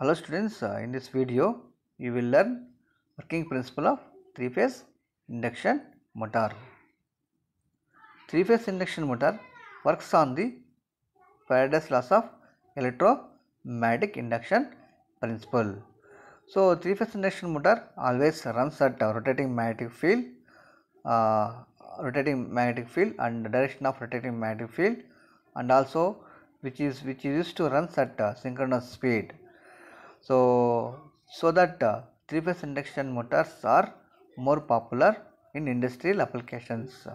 Hello students, uh, in this video you will learn working principle of three-phase induction motor. Three-phase induction motor works on the Faraday's laws of electromagnetic induction principle. So three-phase induction motor always runs at a rotating magnetic field, uh, rotating magnetic field and direction of rotating magnetic field and also which is which is used to runs at synchronous speed so, so that uh, three phase induction motors are more popular in industrial applications.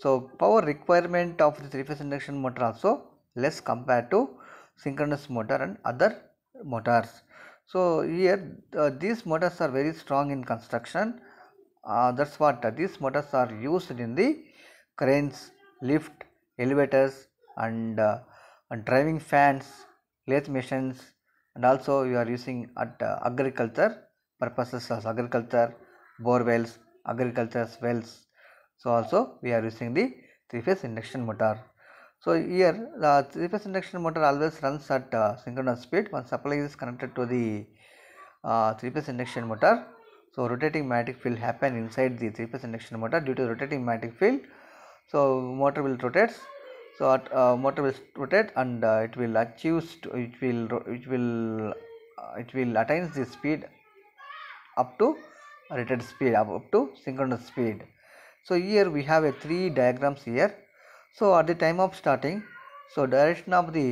So, power requirement of the three phase induction motor also less compared to synchronous motor and other motors. So, here uh, these motors are very strong in construction uh, that is what uh, these motors are used in the cranes, lift, elevators and, uh, and driving fans, lathe machines and also you are using at uh, agriculture purposes as agriculture bore wells agriculture wells so also we are using the three phase induction motor so here the three phase induction motor always runs at uh, synchronous speed when supply is connected to the uh, three phase induction motor so rotating magnetic field happen inside the three phase induction motor due to rotating magnetic field so motor will rotates so at, uh, motor will rotate and uh, it will achieve it will it will uh, it will attain the speed up to rated speed up, up to synchronous speed so here we have a three diagrams here so at the time of starting so direction of the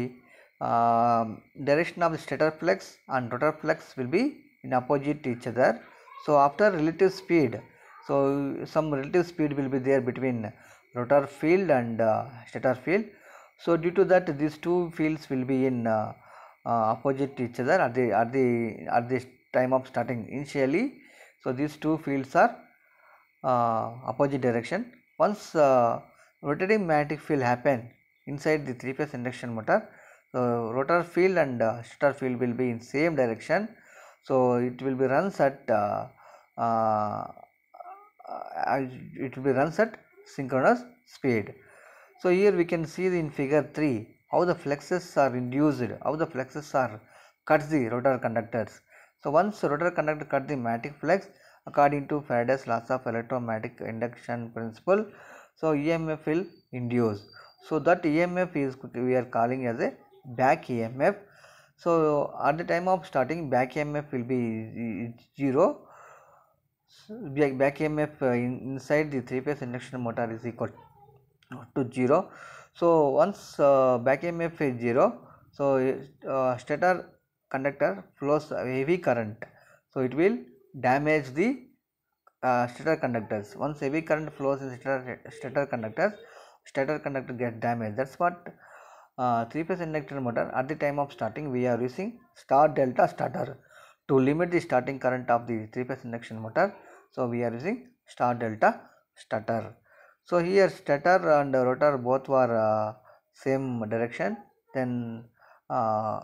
um, direction of the stator flex and rotor flex will be in opposite to each other so after relative speed so some relative speed will be there between rotor field and uh, stator field so due to that these two fields will be in uh, uh, opposite to each other at the at the at the time of starting initially so these two fields are opposite direction once rotating magnetic field happen inside the three phase induction motor so rotor field and uh, stator field will be in same direction so it will be runs at uh, uh, it will be runs at synchronous speed. So here we can see in figure 3 how the flexes are induced, how the flexes are cut the rotor conductors. So once rotor conductor cut the magnetic flex according to Faraday's laws of electromagnetic induction principle, so EMF will induce. So that EMF is we are calling as a back EMF. So at the time of starting back EMF will be 0 back M F inside the three phase induction motor is equal to zero so when back M F is zero so stator conductor flow heavy current so it will damage the stator conductors once heavy current flows in stator stator conductors stator conductor get damage that what three phase induction motor at the time of starting we are using star delta starter to limit the starting current of the three phase induction motor So, we are using star delta stutter. So, here stutter and rotor both were uh, same direction then uh,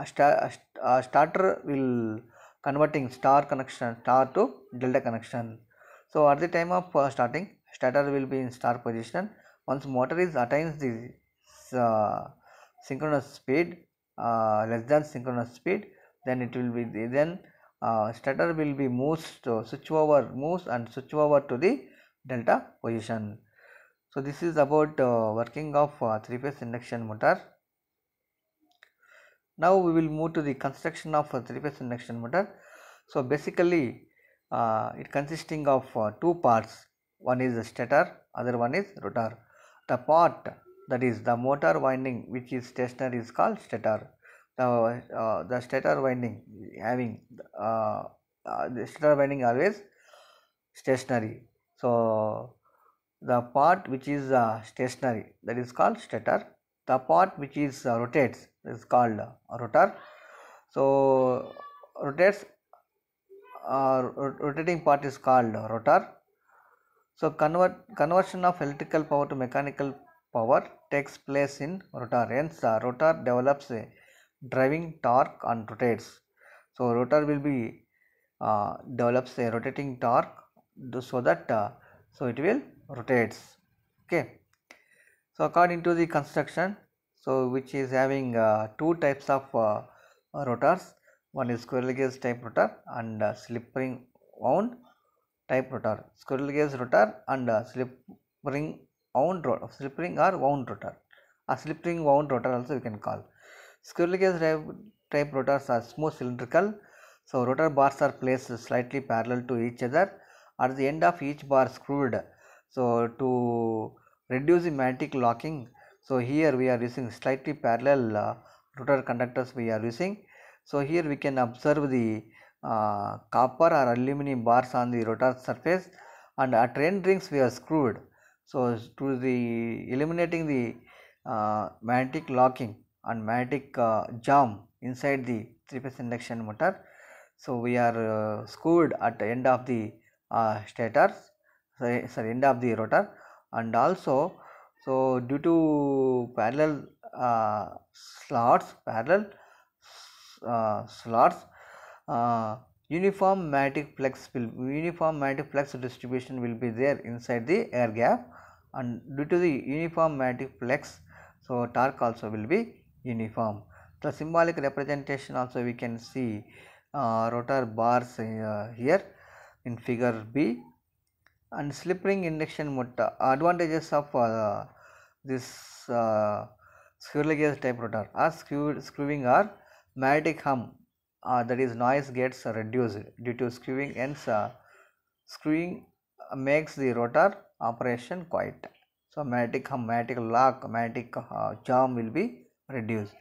a uh, star, a starter will converting star connection star to delta connection. So, at the time of uh, starting starter will be in star position once motor is attains the uh, synchronous speed uh, less than synchronous speed then it will be then uh, stator will be moved to uh, switch over moves and switch over to the delta position so this is about uh, working of uh, three phase induction motor now we will move to the construction of three phase induction motor so basically uh, it consisting of two parts one is the stator other one is rotor the part that is the motor winding which is stationary is called stator the uh, the stator winding having uh, uh, the stator winding always stationary so the part which is uh, stationary that is called stator the part which is uh, rotates is called uh, rotor so rotates rotating part is called rotor so convert conversion of electrical power to mechanical power takes place in rotor hence rotor develops a driving torque and rotates. So, rotor will be uh, develops a rotating torque so that uh, so it will rotates okay so according to the construction so which is having uh, two types of uh, rotors one is squirrel cage type rotor and uh, slip ring wound type rotor squirrel cage rotor and uh, slip ring wound rotor slip ring or wound rotor a slip ring wound rotor also we can call Squirrel cage type rotors are smooth cylindrical. So rotor bars are placed slightly parallel to each other. At the end of each bar screwed. So to reduce the magnetic locking. So here we are using slightly parallel uh, rotor conductors we are using. So here we can observe the uh, copper or aluminum bars on the rotor surface and at end rings we are screwed. So to the eliminating the uh, magnetic locking and magnetic jam uh, inside the three phase induction motor. So, we are uh, screwed at the end of the uh, stator sorry, sorry end of the rotor and also so due to parallel uh, slots parallel uh, slots uh, uniform magnetic flux will uniform magnetic flux distribution will be there inside the air gap and due to the uniform magnetic flux so torque also will be uniform the symbolic representation also we can see uh, rotor bars uh, here in figure b and slip ring induction motor advantages of uh, this uh, squirrel cage type rotor are screw, screwing are magnetic hum uh, that is noise gets reduced due to screwing and uh, screwing makes the rotor operation quiet so magnetic hum magnetic lock magnetic uh, will be reduced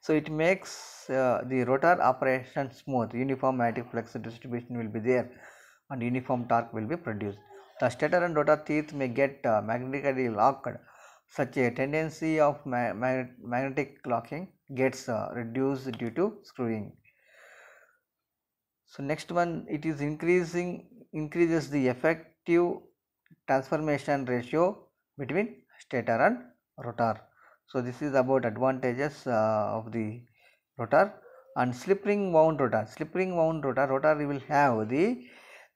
so it makes uh, the rotor operation smooth uniform magnetic flux distribution will be there and uniform torque will be produced the stator and rotor teeth may get uh, magnetically locked such a tendency of ma ma magnetic locking gets uh, reduced due to screwing so next one it is increasing increases the effective transformation ratio between stator and rotor so, this is about advantages uh, of the rotor and slip ring wound rotor. Slip ring wound rotor, rotor will have the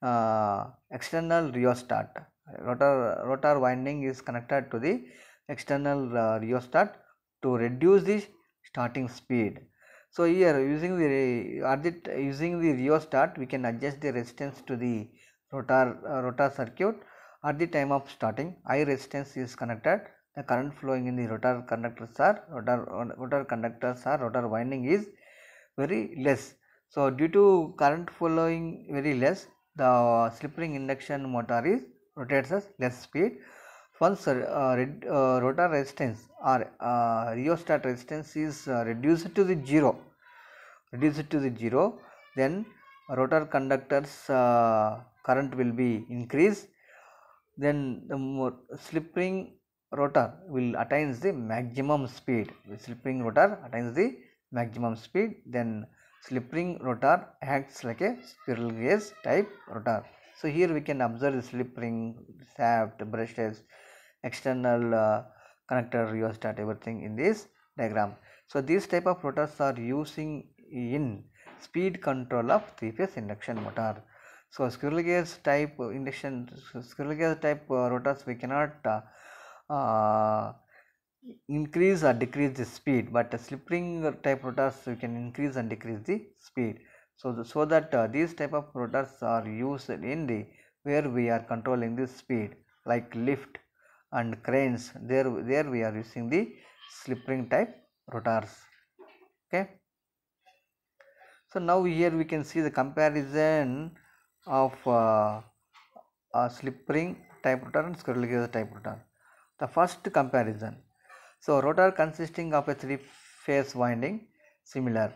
uh, external rheostat. Rotor, rotor winding is connected to the external uh, rheostat to reduce the starting speed. So here using the the using the rheostat we can adjust the resistance to the rotor uh, rotor circuit at the time of starting. High resistance is connected the current flowing in the rotor conductors are rotor rotor conductors are rotor winding is very less so due to current flowing very less the slip ring induction motor is rotates at less speed once uh, uh, rotor resistance or uh, rheostat resistance is uh, reduced to the zero reduced to the zero then rotor conductors uh, current will be increased then the slip ring rotor will attains the maximum speed the slip ring rotor attains the maximum speed then slip ring rotor acts like a spiral gauge type rotor so here we can observe the slip ring shaft brushes external uh, connector rheostat everything in this diagram so these type of rotors are using in speed control of three phase induction motor so squirrel cage type induction squirrel cage type uh, rotors we cannot uh, uh, increase or decrease the speed but a slip ring type rotors you can increase and decrease the speed so the, so that uh, these type of rotors are used in the where we are controlling the speed like lift and cranes there there we are using the slip ring type rotors okay so now here we can see the comparison of uh, a slip ring type rotor and squirrel type rotor the first comparison so rotor consisting of a three phase winding similar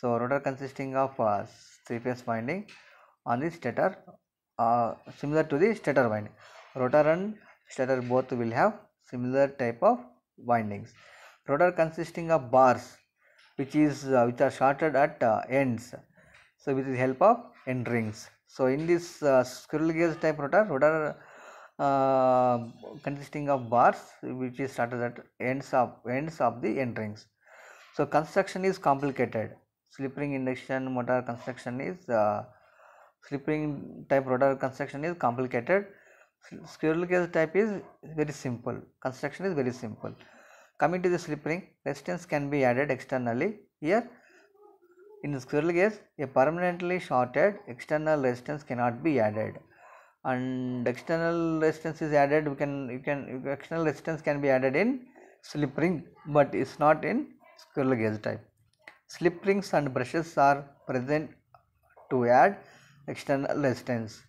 so rotor consisting of a three phase winding on the stator uh, similar to the stator winding rotor and stator both will have similar type of windings rotor consisting of bars which is uh, which are shorted at uh, ends so with the help of end rings so in this uh, squirrel cage type rotor rotor uh, consisting of bars which is started at ends of ends of the end rings. So construction is complicated. Slip ring induction motor construction is uh, slip ring type rotor construction is complicated. Squirrel cage type is very simple. Construction is very simple. Coming to the slip ring, resistance can be added externally. Here in squirrel cage, a permanently shorted external resistance cannot be added and external resistance is added we can you can external resistance can be added in slip ring but it's not in squirrel cage type slip rings and brushes are present to add external resistance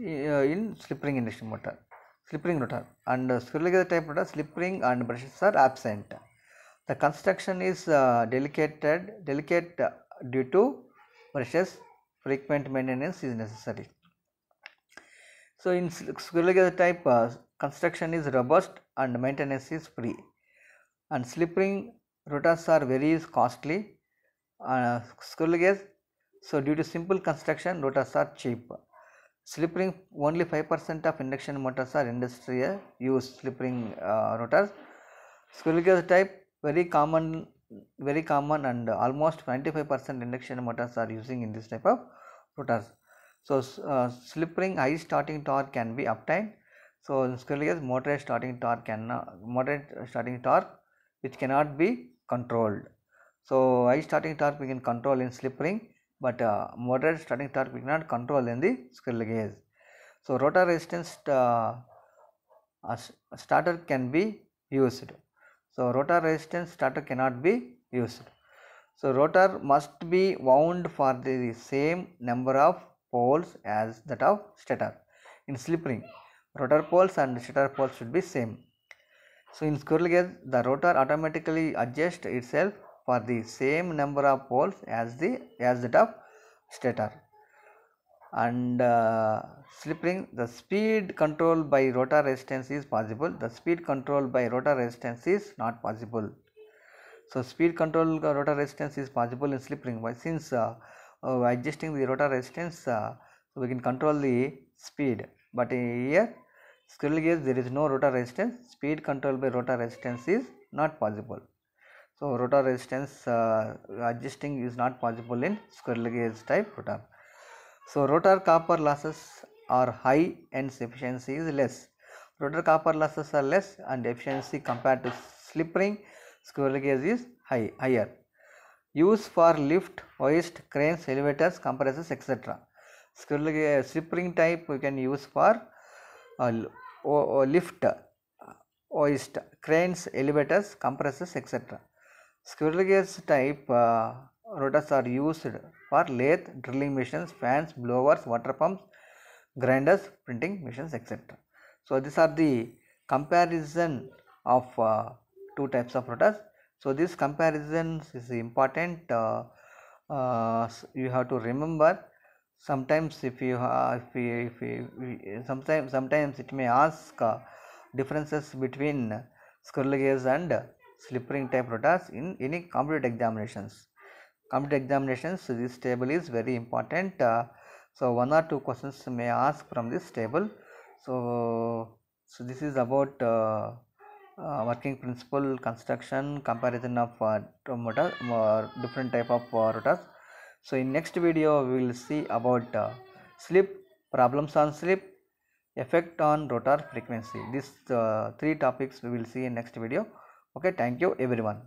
uh, in slip ring induction motor slip ring rotor and squirrel cage type rotor slip ring and brushes are absent the construction is uh, delicated delicate due to brushes frequent maintenance is necessary so in squirrel cage type, uh, construction is robust and maintenance is free. And slipping rotors are very costly. Uh, cage, so due to simple construction, rotors are cheap. Slip ring only 5% of induction motors are industrial use slip ring uh, rotors. Squirrel cage type very common, very common and almost 95% induction motors are using in this type of rotors. So, uh, slip ring high starting torque can be obtained. So, in is moderate starting torque can uh, moderate starting torque which cannot be controlled. So, high starting torque we can control in slip ring but uh, moderate starting torque we cannot control in the squirrel cage. So, rotor resistance uh, uh starter can be used. So, rotor resistance starter cannot be used. So, rotor must be wound for the same number of poles as that of stator. In slip ring, rotor poles and stator poles should be same. So in squirrel cage, the rotor automatically adjusts itself for the same number of poles as the as that of stator. And uh, slip ring, the speed control by rotor resistance is possible. The speed control by rotor resistance is not possible. So speed control rotor resistance is possible in slip ring. But since uh, adjusting the rotor resistance uh, so we can control the speed but here squirrel cage there is no rotor resistance speed control by rotor resistance is not possible so rotor resistance uh, adjusting is not possible in squirrel cage type rotor so rotor copper losses are high and efficiency is less rotor copper losses are less and efficiency compared to slip ring squirrel cage is high higher Use for lift, hoist cranes elevators compressors etc ಸ್ಕಿಲ್ಗೆ slip ring type we can use for uh, lift, hoist cranes elevators compressors etc squirrel gears type uh, rotors are used for lathe drilling machines fans blowers water pumps grinders printing machines etc so these are the comparison of uh, two types of rotors so this comparison is important uh, uh, you have to remember sometimes if you if, you, if you, sometimes sometimes it may ask uh, differences between squirrel gears and slip ring type rotors in any complete examinations Complete examinations this table is very important uh, so one or two questions may ask from this table so so this is about uh, uh, working principle construction comparison of uh, motors or uh, different type of rotors so in next video we will see about slip problems on slip effect on rotor frequency these three topics we will see in next video okay thank you everyone